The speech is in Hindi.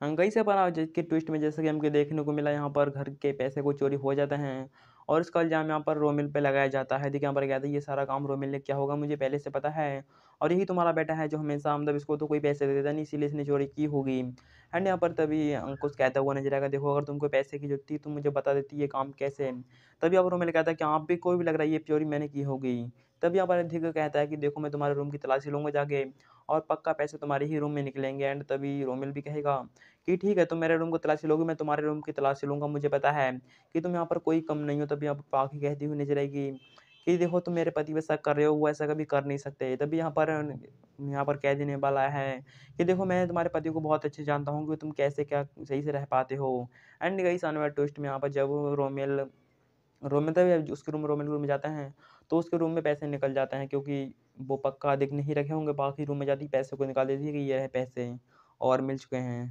हाँ, कई से बार के ट्विस्ट में जैसे कि हमको देखने को मिला यहाँ पर घर के पैसे को चोरी हो जाते हैं और इसका इल्ज़ाम यहाँ पर रोमिल पे लगाया जाता है देखिए यहाँ पर कहते हैं ये सारा काम रोमिल ने क्या होगा मुझे पहले से पता है और यही तुम्हारा बेटा है जो हमेशा मतलब इसको तो कोई पैसे दे देता नहीं इसीलिए इसने चोरी की होगी एंड यहाँ पर तभी अंकुश कहता हुआ नजर आएगा देखो अगर तुमको पैसे की जरूरत थी तो मुझे बता देती ये काम कैसे तभी यहाँ पर रोमिल कहता है कि आप भी कोई भी लग रहा है ये चोरी मैंने की होगी तभी यहाँ पर कहता है कि देखो मैं तुम्हारे रूम की तलाशी लूँगा जाके और पक्का पैसे तुम्हारे ही रूम में निकलेंगे एंड तभी रोमिल भी कहेगा कि ठीक है तुम मेरे रूम को तलाशी लोगे मैं तुम्हारे रूम की तलाशी लूँगा मुझे पता है कि तुम यहाँ पर कोई कम नहीं हो तभी यहाँ पर पाखी कहती हुई नजर आएगी कि देखो तुम मेरे पति वैसा कर रहे हो वो ऐसा कभी कर नहीं सकते तभी यहाँ पर यहाँ पर कह देने वाला है कि देखो मैं तुम्हारे पति को बहुत अच्छे जानता हूँ कि तुम कैसे क्या सही से रह पाते हो एंड गई सानवा ट्विस्ट में यहाँ पर जब रोमेल रोमेल तभी उसके रूम रोमेल रूम में जाते हैं तो उसके रूम में पैसे निकल जाते हैं क्योंकि वो पक्का अधिक नहीं रखे होंगे बाकी रूम में जाती पैसे को निकाल देती है कि ये रहे पैसे और मिल चुके हैं